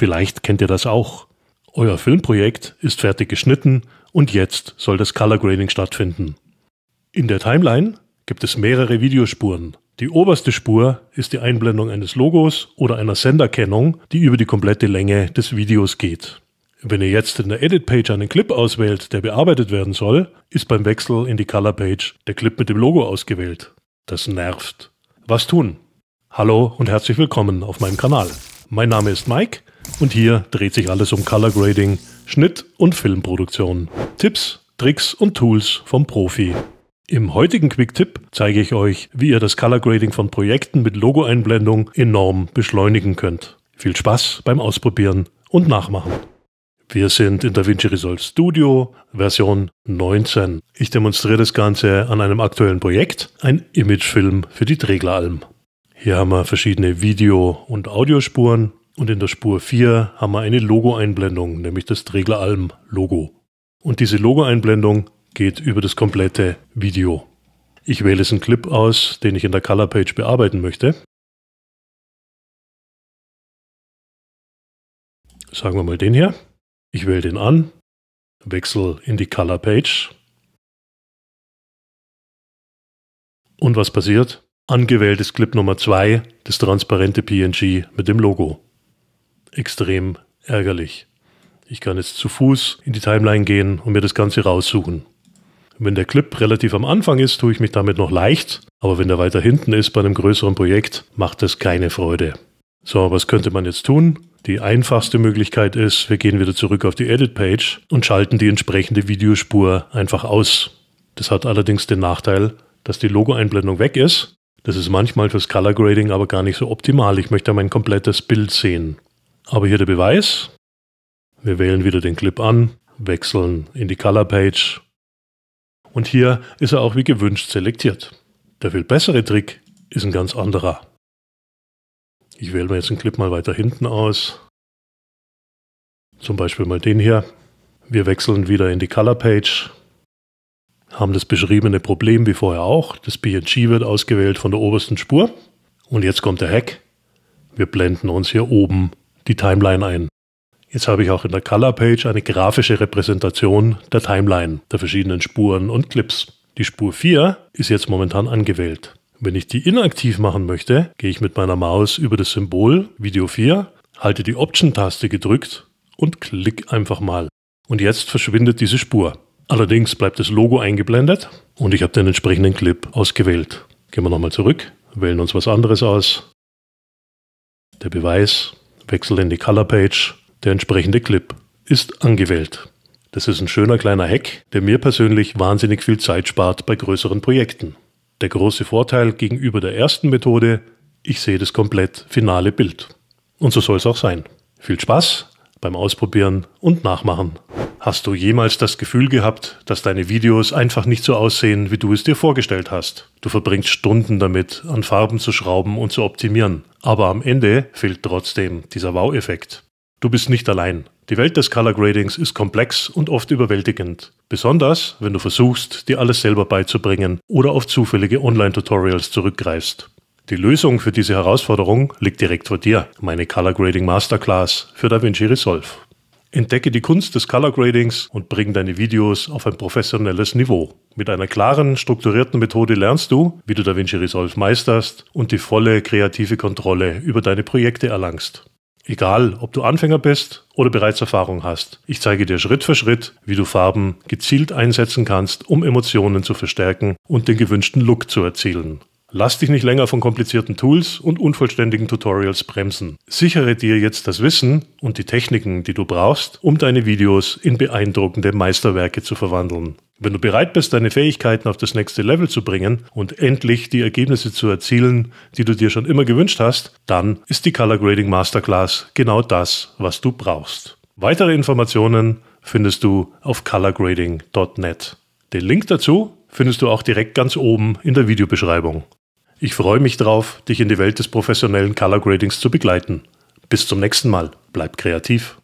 Vielleicht kennt ihr das auch. Euer Filmprojekt ist fertig geschnitten und jetzt soll das Color Grading stattfinden. In der Timeline gibt es mehrere Videospuren. Die oberste Spur ist die Einblendung eines Logos oder einer Senderkennung, die über die komplette Länge des Videos geht. Wenn ihr jetzt in der Edit-Page einen Clip auswählt, der bearbeitet werden soll, ist beim Wechsel in die Color-Page der Clip mit dem Logo ausgewählt. Das nervt. Was tun? Hallo und herzlich willkommen auf meinem Kanal. Mein Name ist Mike und hier dreht sich alles um Color Grading, Schnitt und Filmproduktion. Tipps, Tricks und Tools vom Profi. Im heutigen Quick-Tipp zeige ich euch, wie ihr das Color Grading von Projekten mit Logo-Einblendung enorm beschleunigen könnt. Viel Spaß beim Ausprobieren und Nachmachen. Wir sind in DaVinci Resolve Studio Version 19. Ich demonstriere das Ganze an einem aktuellen Projekt, ein Imagefilm für die Tregleralm. Hier haben wir verschiedene Video- und Audiospuren und in der Spur 4 haben wir eine Logo-Einblendung, nämlich das Dregler Logo. Und diese Logo-Einblendung geht über das komplette Video. Ich wähle es einen Clip aus, den ich in der Color Page bearbeiten möchte. Sagen wir mal den hier. Ich wähle den an, wechsle in die Color Page. Und was passiert? Angewähltes Clip Nummer 2, das transparente PNG mit dem Logo. Extrem ärgerlich. Ich kann jetzt zu Fuß in die Timeline gehen und mir das Ganze raussuchen. Wenn der Clip relativ am Anfang ist, tue ich mich damit noch leicht, aber wenn der weiter hinten ist bei einem größeren Projekt, macht das keine Freude. So, was könnte man jetzt tun? Die einfachste Möglichkeit ist, wir gehen wieder zurück auf die Edit-Page und schalten die entsprechende Videospur einfach aus. Das hat allerdings den Nachteil, dass die Logo-Einblendung weg ist das ist manchmal fürs Color Grading aber gar nicht so optimal. Ich möchte mein komplettes Bild sehen. Aber hier der Beweis. Wir wählen wieder den Clip an, wechseln in die Color Page. Und hier ist er auch wie gewünscht selektiert. Der viel bessere Trick ist ein ganz anderer. Ich wähle mir jetzt den Clip mal weiter hinten aus. Zum Beispiel mal den hier. Wir wechseln wieder in die Color Page haben das beschriebene Problem wie vorher auch. Das PNG wird ausgewählt von der obersten Spur. Und jetzt kommt der Hack. Wir blenden uns hier oben die Timeline ein. Jetzt habe ich auch in der Color Page eine grafische Repräsentation der Timeline, der verschiedenen Spuren und Clips. Die Spur 4 ist jetzt momentan angewählt. Wenn ich die inaktiv machen möchte, gehe ich mit meiner Maus über das Symbol Video 4, halte die Option-Taste gedrückt und klicke einfach mal. Und jetzt verschwindet diese Spur. Allerdings bleibt das Logo eingeblendet und ich habe den entsprechenden Clip ausgewählt. Gehen wir nochmal zurück, wählen uns was anderes aus. Der Beweis, Wechsel in die Color Page, der entsprechende Clip ist angewählt. Das ist ein schöner kleiner Hack, der mir persönlich wahnsinnig viel Zeit spart bei größeren Projekten. Der große Vorteil gegenüber der ersten Methode, ich sehe das komplett finale Bild. Und so soll es auch sein. Viel Spaß beim Ausprobieren und Nachmachen. Hast du jemals das Gefühl gehabt, dass deine Videos einfach nicht so aussehen, wie du es dir vorgestellt hast? Du verbringst Stunden damit, an Farben zu schrauben und zu optimieren. Aber am Ende fehlt trotzdem dieser Wow-Effekt. Du bist nicht allein. Die Welt des Color Gradings ist komplex und oft überwältigend. Besonders, wenn du versuchst, dir alles selber beizubringen oder auf zufällige Online-Tutorials zurückgreifst. Die Lösung für diese Herausforderung liegt direkt vor dir. Meine Color Grading Masterclass für DaVinci Resolve. Entdecke die Kunst des Color Gradings und bring deine Videos auf ein professionelles Niveau. Mit einer klaren, strukturierten Methode lernst du, wie du DaVinci Resolve meisterst und die volle kreative Kontrolle über deine Projekte erlangst. Egal, ob du Anfänger bist oder bereits Erfahrung hast, ich zeige dir Schritt für Schritt, wie du Farben gezielt einsetzen kannst, um Emotionen zu verstärken und den gewünschten Look zu erzielen. Lass dich nicht länger von komplizierten Tools und unvollständigen Tutorials bremsen. Sichere dir jetzt das Wissen und die Techniken, die du brauchst, um deine Videos in beeindruckende Meisterwerke zu verwandeln. Wenn du bereit bist, deine Fähigkeiten auf das nächste Level zu bringen und endlich die Ergebnisse zu erzielen, die du dir schon immer gewünscht hast, dann ist die Color Grading Masterclass genau das, was du brauchst. Weitere Informationen findest du auf colorgrading.net. Den Link dazu findest du auch direkt ganz oben in der Videobeschreibung. Ich freue mich drauf, dich in die Welt des professionellen Color Gradings zu begleiten. Bis zum nächsten Mal. Bleib kreativ.